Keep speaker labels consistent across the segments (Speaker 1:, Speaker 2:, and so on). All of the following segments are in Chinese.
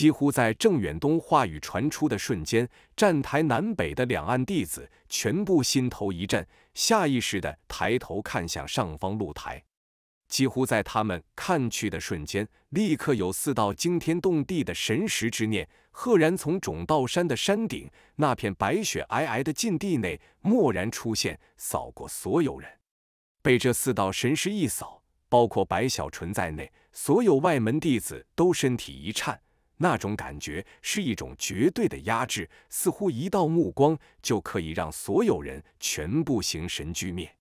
Speaker 1: 几乎在郑远东话语传出的瞬间，站台南北的两岸弟子全部心头一震，下意识地抬头看向上方露台。几乎在他们看去的瞬间，立刻有四道惊天动地的神识之念，赫然从种道山的山顶那片白雪皑皑的禁地内蓦然出现，扫过所有人。被这四道神识一扫，包括白小纯在内，所有外门弟子都身体一颤。那种感觉是一种绝对的压制，似乎一道目光就可以让所有人全部形神俱灭。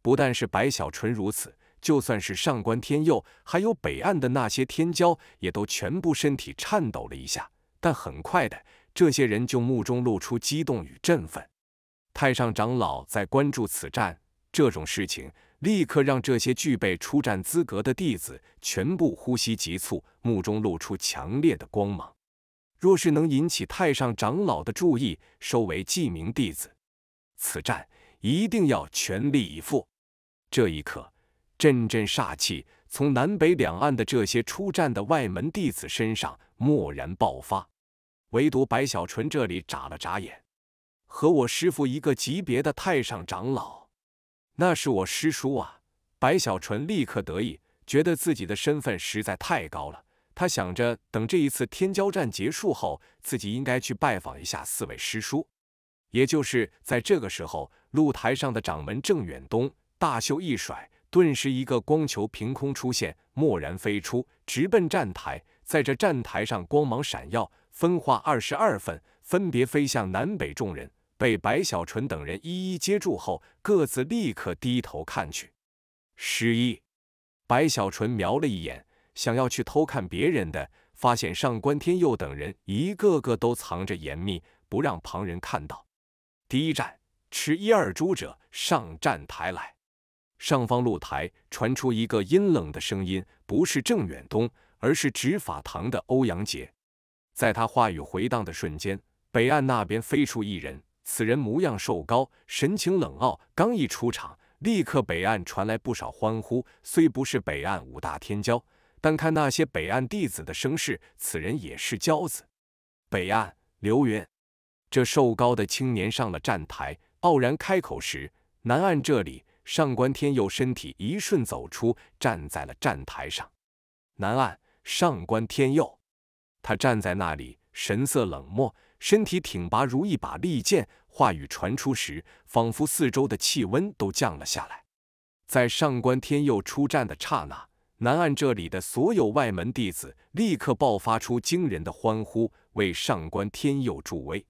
Speaker 1: 不但是白小纯如此，就算是上官天佑，还有北岸的那些天骄，也都全部身体颤抖了一下。但很快的，这些人就目中露出激动与振奋。太上长老在关注此战这种事情。立刻让这些具备出战资格的弟子全部呼吸急促，目中露出强烈的光芒。若是能引起太上长老的注意，收为记名弟子，此战一定要全力以赴。这一刻，阵阵煞气从南北两岸的这些出战的外门弟子身上蓦然爆发，唯独白小纯这里眨了眨眼，和我师父一个级别的太上长老。那是我师叔啊！白小纯立刻得意，觉得自己的身份实在太高了。他想着，等这一次天骄战结束后，自己应该去拜访一下四位师叔。也就是在这个时候，露台上的掌门郑远东大袖一甩，顿时一个光球凭空出现，蓦然飞出，直奔站台。在这站台上，光芒闪耀，分化二十二份，分别飞向南北众人。被白小纯等人一一接住后，各自立刻低头看去。十一，白小纯瞄了一眼，想要去偷看别人的，发现上官天佑等人一个个都藏着严密，不让旁人看到。第一站，吃一二珠者上站台来。上方露台传出一个阴冷的声音，不是郑远东，而是执法堂的欧阳杰。在他话语回荡的瞬间，北岸那边飞出一人。此人模样瘦高，神情冷傲。刚一出场，立刻北岸传来不少欢呼。虽不是北岸五大天骄，但看那些北岸弟子的声势，此人也是骄子。北岸刘云，这瘦高的青年上了站台，傲然开口时，南岸这里，上官天佑身体一瞬走出，站在了站台上。南岸上官天佑，他站在那里，神色冷漠。身体挺拔如一把利剑，话语传出时，仿佛四周的气温都降了下来。在上官天佑出战的刹那，南岸这里的所有外门弟子立刻爆发出惊人的欢呼，为上官天佑助威。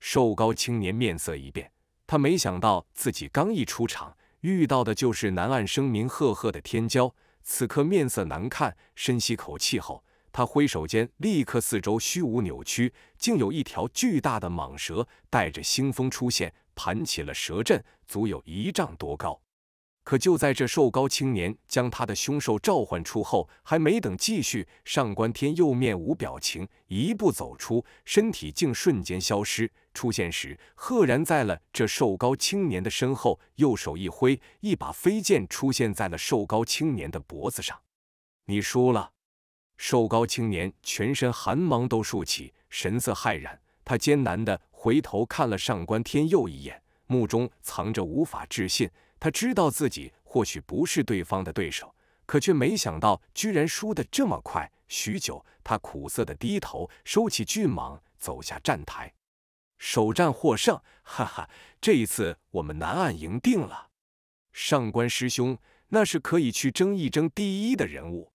Speaker 1: 瘦高青年面色一变，他没想到自己刚一出场，遇到的就是南岸声名赫赫的天骄。此刻面色难看，深吸口气后。他挥手间，立刻四周虚无扭曲，竟有一条巨大的蟒蛇带着腥风出现，盘起了蛇阵，足有一丈多高。可就在这瘦高青年将他的凶兽召唤出后，还没等继续，上官天又面无表情，一步走出，身体竟瞬间消失，出现时赫然在了这瘦高青年的身后，右手一挥，一把飞剑出现在了瘦高青年的脖子上。你输了。瘦高青年全身寒芒都竖起，神色骇然。他艰难地回头看了上官天佑一眼，目中藏着无法置信。他知道自己或许不是对方的对手，可却没想到居然输得这么快。许久，他苦涩地低头，收起巨蟒，走下站台。首战获胜，哈哈，这一次我们南岸赢定了。上官师兄，那是可以去争一争第一的人物。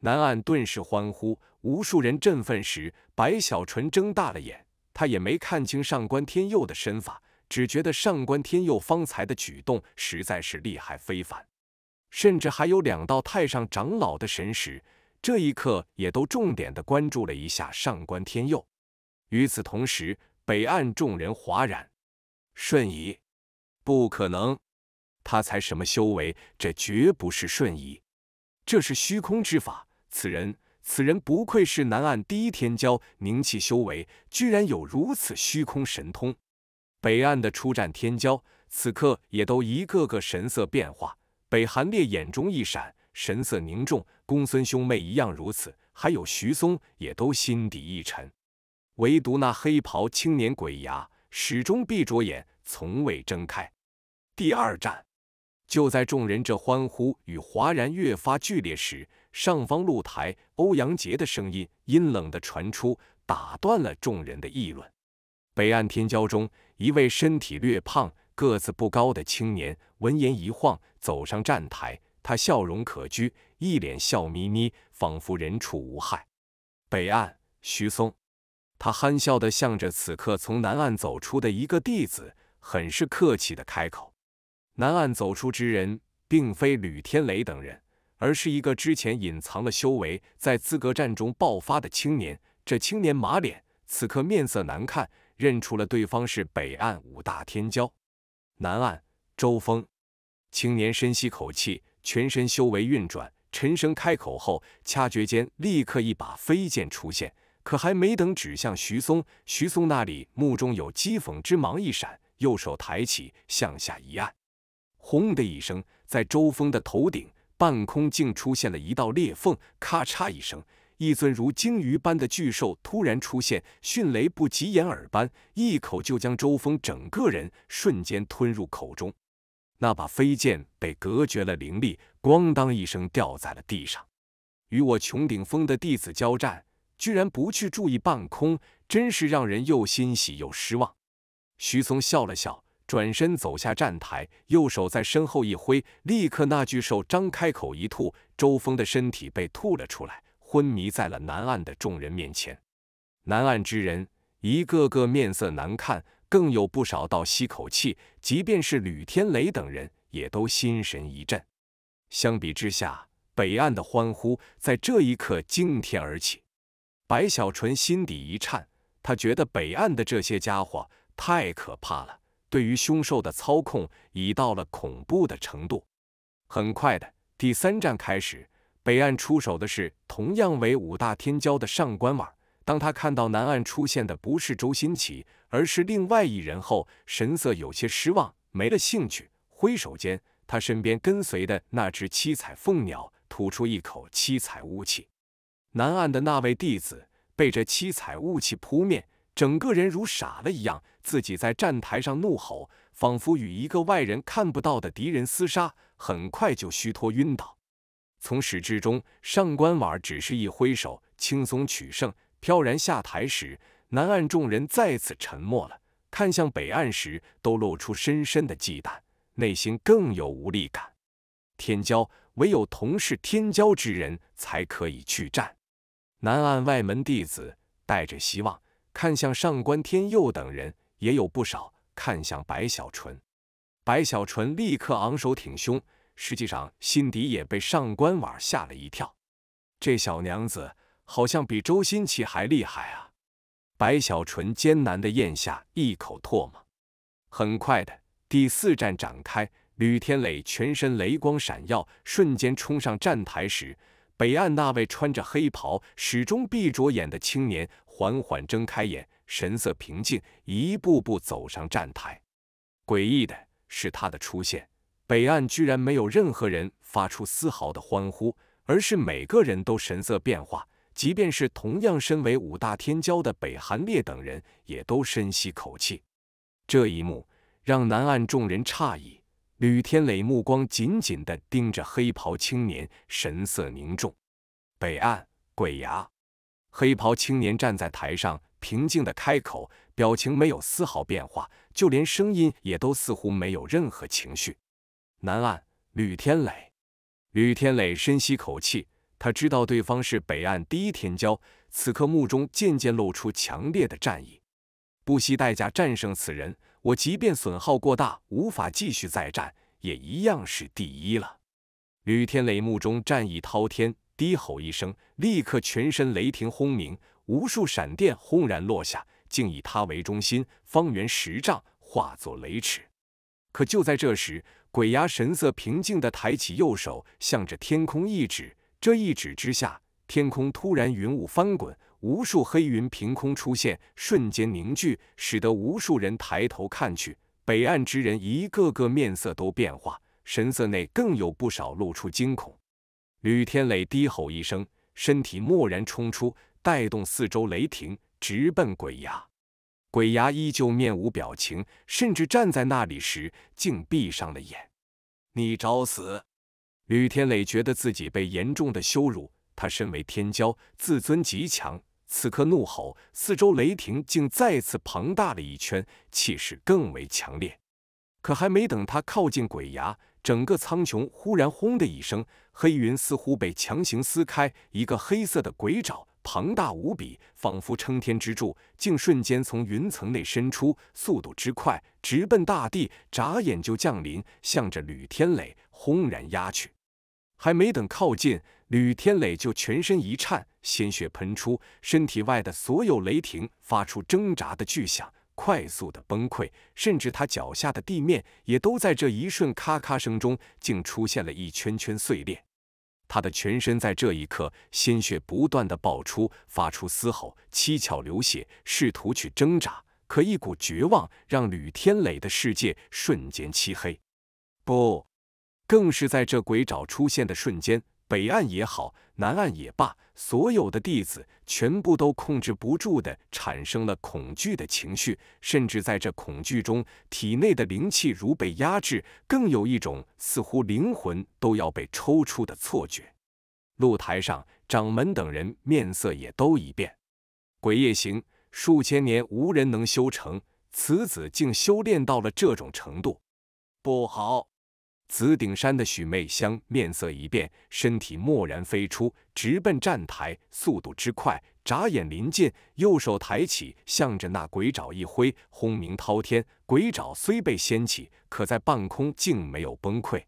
Speaker 1: 南岸顿时欢呼，无数人振奋时，白小纯睁大了眼，他也没看清上官天佑的身法，只觉得上官天佑方才的举动实在是厉害非凡，甚至还有两道太上长老的神识，这一刻也都重点的关注了一下上官天佑。与此同时，北岸众人哗然，瞬移？不可能！他才什么修为？这绝不是瞬移，这是虚空之法。此人，此人不愧是南岸第一天骄，凝气修为居然有如此虚空神通。北岸的出战天骄，此刻也都一个个神色变化。北寒烈眼中一闪，神色凝重；公孙兄妹一样如此，还有徐松，也都心底一沉。唯独那黑袍青年鬼牙，始终闭着眼，从未睁开。第二战，就在众人这欢呼与哗然越发剧烈时。上方露台，欧阳杰的声音阴冷的传出，打断了众人的议论。北岸天骄中，一位身体略胖、个子不高的青年闻言一晃，走上站台。他笑容可掬，一脸笑眯眯，仿佛人畜无害。北岸，徐松，他憨笑的向着此刻从南岸走出的一个弟子，很是客气的开口。南岸走出之人，并非吕天雷等人。而是一个之前隐藏了修为，在资格战中爆发的青年。这青年马脸，此刻面色难看，认出了对方是北岸五大天骄，南岸周峰。青年深吸口气，全身修为运转，沉声开口后，掐诀间立刻一把飞剑出现。可还没等指向徐松，徐松那里目中有讥讽之芒一闪，右手抬起向下一按，轰的一声，在周峰的头顶。半空竟出现了一道裂缝，咔嚓一声，一尊如鲸鱼般的巨兽突然出现，迅雷不及掩耳般，一口就将周峰整个人瞬间吞入口中。那把飞剑被隔绝了灵力，咣当一声掉在了地上。与我穹顶峰的弟子交战，居然不去注意半空，真是让人又欣喜又失望。徐松笑了笑。转身走下站台，右手在身后一挥，立刻那巨兽张开口一吐，周峰的身体被吐了出来，昏迷在了南岸的众人面前。南岸之人一个个面色难看，更有不少倒吸口气。即便是吕天雷等人，也都心神一震。相比之下，北岸的欢呼在这一刻惊天而起。白小纯心底一颤，他觉得北岸的这些家伙太可怕了。对于凶兽的操控已到了恐怖的程度。很快的，第三战开始。北岸出手的是同样为五大天骄的上官婉。当他看到南岸出现的不是周新奇，而是另外一人后，神色有些失望，没了兴趣。挥手间，他身边跟随的那只七彩凤鸟吐出一口七彩雾气。南岸的那位弟子被这七彩雾气扑面。整个人如傻了一样，自己在站台上怒吼，仿佛与一个外人看不到的敌人厮杀，很快就虚脱晕倒。从始至终，上官婉只是一挥手，轻松取胜，飘然下台时，南岸众人再次沉默了。看向北岸时，都露出深深的忌惮，内心更有无力感。天骄，唯有同是天骄之人才可以去战。南岸外门弟子带着希望。看向上官天佑等人，也有不少看向白小纯。白小纯立刻昂首挺胸，实际上心底也被上官婉吓了一跳。这小娘子好像比周新奇还厉害啊！白小纯艰难的咽下一口唾沫。很快的，第四站展开。吕天磊全身雷光闪耀，瞬间冲上站台时，北岸那位穿着黑袍、始终闭着眼的青年。缓缓睁开眼，神色平静，一步步走上站台。诡异的是，他的出现，北岸居然没有任何人发出丝毫的欢呼，而是每个人都神色变化。即便是同样身为五大天骄的北韩烈等人，也都深吸口气。这一幕让南岸众人诧异。吕天磊目光紧紧地盯着黑袍青年，神色凝重。北岸鬼牙。黑袍青年站在台上，平静的开口，表情没有丝毫变化，就连声音也都似乎没有任何情绪。南岸吕天磊，吕天磊深吸口气，他知道对方是北岸第一天骄，此刻目中渐渐露出强烈的战意，不惜代价战胜此人，我即便损耗过大，无法继续再战，也一样是第一了。吕天磊目中战意滔天。低吼一声，立刻全身雷霆轰鸣，无数闪电轰然落下，竟以他为中心，方圆十丈化作雷池。可就在这时，鬼牙神色平静地抬起右手，向着天空一指。这一指之下，天空突然云雾翻滚，无数黑云凭空出现，瞬间凝聚，使得无数人抬头看去，北岸之人一个个面色都变化，神色内更有不少露出惊恐。吕天磊低吼一声，身体蓦然冲出，带动四周雷霆，直奔鬼牙。鬼牙依旧面无表情，甚至站在那里时，竟闭上了眼。你找死！吕天磊觉得自己被严重的羞辱。他身为天骄，自尊极强，此刻怒吼，四周雷霆竟再次庞大了一圈，气势更为强烈。可还没等他靠近鬼牙，整个苍穹忽然轰的一声。黑云似乎被强行撕开，一个黑色的鬼爪庞大无比，仿佛撑天之柱，竟瞬间从云层内伸出，速度之快，直奔大地，眨眼就降临，向着吕天磊轰然压去。还没等靠近，吕天磊就全身一颤，鲜血喷出，身体外的所有雷霆发出挣扎的巨响，快速的崩溃，甚至他脚下的地面也都在这一瞬咔咔声中，竟出现了一圈圈碎裂。他的全身在这一刻，鲜血不断的爆出，发出嘶吼，七窍流血，试图去挣扎，可一股绝望让吕天磊的世界瞬间漆黑。不，更是在这鬼爪出现的瞬间。北岸也好，南岸也罢，所有的弟子全部都控制不住的产生了恐惧的情绪，甚至在这恐惧中，体内的灵气如被压制，更有一种似乎灵魂都要被抽出的错觉。露台上，掌门等人面色也都一变。鬼夜行，数千年无人能修成，此子竟修炼到了这种程度，不好！紫顶山的许媚香面色一变，身体蓦然飞出，直奔站台，速度之快，眨眼临近。右手抬起，向着那鬼爪一挥，轰鸣滔天。鬼爪虽被掀起，可在半空竟没有崩溃。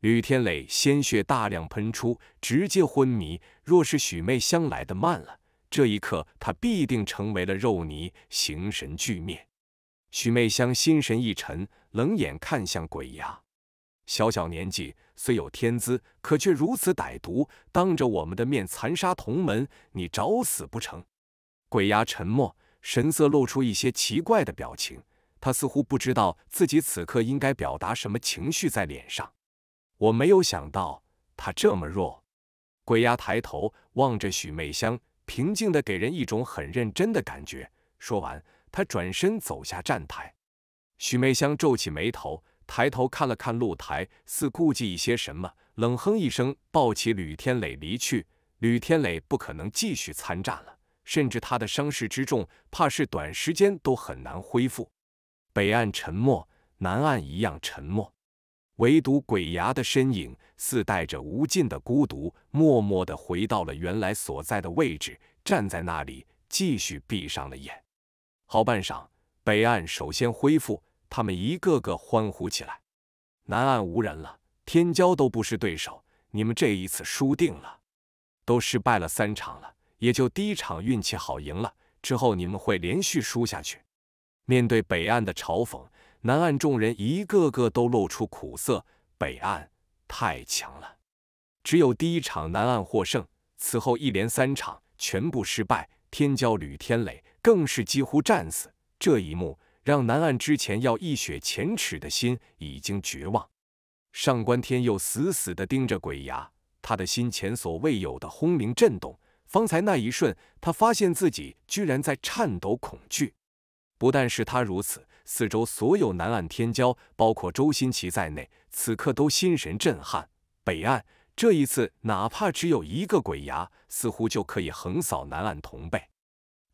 Speaker 1: 吕天磊鲜血大量喷出，直接昏迷。若是许媚香来的慢了，这一刻他必定成为了肉泥，形神俱灭。许媚香心神一沉，冷眼看向鬼牙。小小年纪，虽有天资，可却如此歹毒，当着我们的面残杀同门，你找死不成？鬼牙沉默，神色露出一些奇怪的表情，他似乎不知道自己此刻应该表达什么情绪在脸上。我没有想到他这么弱。鬼牙抬头望着许媚香，平静的给人一种很认真的感觉。说完，他转身走下站台。许媚香皱起眉头。抬头看了看露台，似顾忌一些什么，冷哼一声，抱起吕天磊离去。吕天磊不可能继续参战了，甚至他的伤势之重，怕是短时间都很难恢复。北岸沉默，南岸一样沉默，唯独鬼牙的身影，似带着无尽的孤独，默默的回到了原来所在的位置，站在那里，继续闭上了眼。好半晌，北岸首先恢复。他们一个个欢呼起来。南岸无人了，天骄都不是对手，你们这一次输定了。都失败了三场了，也就第一场运气好赢了，之后你们会连续输下去。面对北岸的嘲讽，南岸众人一个个都露出苦涩。北岸太强了，只有第一场南岸获胜，此后一连三场全部失败。天骄吕天磊更是几乎战死。这一幕。让南岸之前要一雪前耻的心已经绝望。上官天佑死死地盯着鬼牙，他的心前所未有的轰鸣震动。方才那一瞬，他发现自己居然在颤抖，恐惧。不但是他如此，四周所有南岸天骄，包括周新奇在内，此刻都心神震撼。北岸这一次，哪怕只有一个鬼牙，似乎就可以横扫南岸同辈。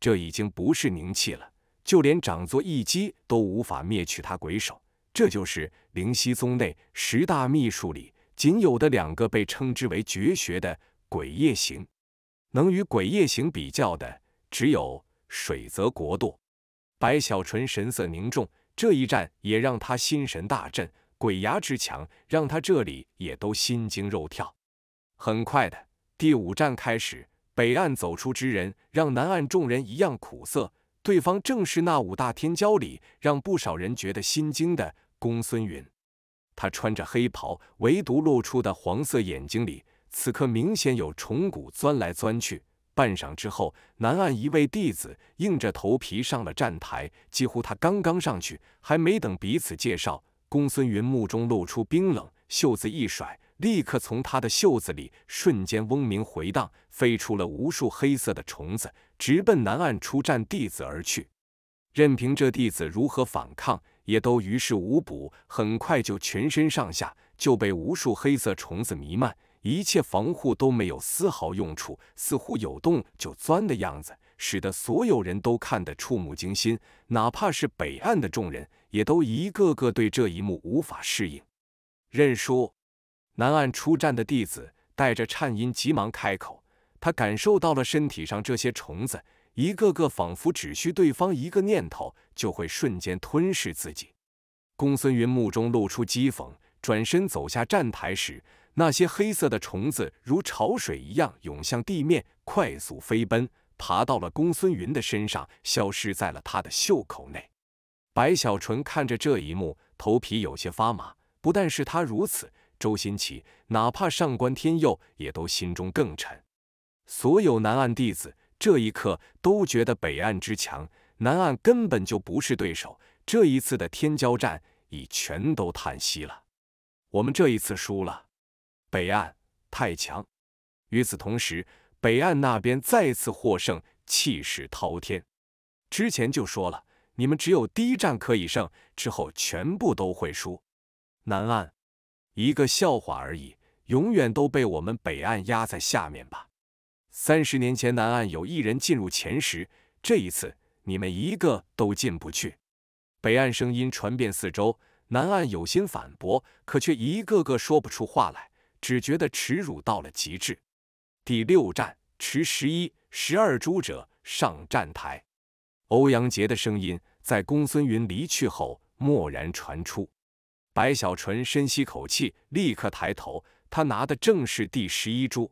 Speaker 1: 这已经不是凝气了。就连掌座一击都无法灭去他鬼手，这就是灵溪宗内十大秘术里仅有的两个被称之为绝学的鬼夜行。能与鬼夜行比较的，只有水泽国度。白小纯神色凝重，这一战也让他心神大震。鬼牙之强，让他这里也都心惊肉跳。很快的，第五战开始，北岸走出之人，让南岸众人一样苦涩。对方正是那五大天骄里让不少人觉得心惊的公孙云。他穿着黑袍，唯独露出的黄色眼睛里，此刻明显有虫骨钻来钻去。半晌之后，南岸一位弟子硬着头皮上了站台。几乎他刚刚上去，还没等彼此介绍，公孙云目中露出冰冷，袖子一甩。立刻从他的袖子里瞬间嗡鸣回荡，飞出了无数黑色的虫子，直奔南岸出战弟子而去。任凭这弟子如何反抗，也都于事无补。很快就全身上下就被无数黑色虫子弥漫，一切防护都没有丝毫用处，似乎有洞就钻的样子，使得所有人都看得触目惊心。哪怕是北岸的众人，也都一个个对这一幕无法适应，认输。南岸出战的弟子带着颤音，急忙开口。他感受到了身体上这些虫子，一个个仿佛只需对方一个念头，就会瞬间吞噬自己。公孙云目中露出讥讽，转身走下站台时，那些黑色的虫子如潮水一样涌向地面，快速飞奔，爬到了公孙云的身上，消失在了他的袖口内。白小纯看着这一幕，头皮有些发麻。不但是他如此。周新奇，哪怕上官天佑，也都心中更沉。所有南岸弟子这一刻都觉得北岸之强，南岸根本就不是对手。这一次的天骄战，已全都叹息了。我们这一次输了，北岸太强。与此同时，北岸那边再次获胜，气势滔天。之前就说了，你们只有第一战可以胜，之后全部都会输。南岸。一个笑话而已，永远都被我们北岸压在下面吧。三十年前南岸有一人进入前十，这一次你们一个都进不去。北岸声音传遍四周，南岸有心反驳，可却一个个说不出话来，只觉得耻辱到了极致。第六站，持十一、十二珠者上站台。欧阳杰的声音在公孙云离去后蓦然传出。白小纯深吸口气，立刻抬头。他拿的正是第十一株。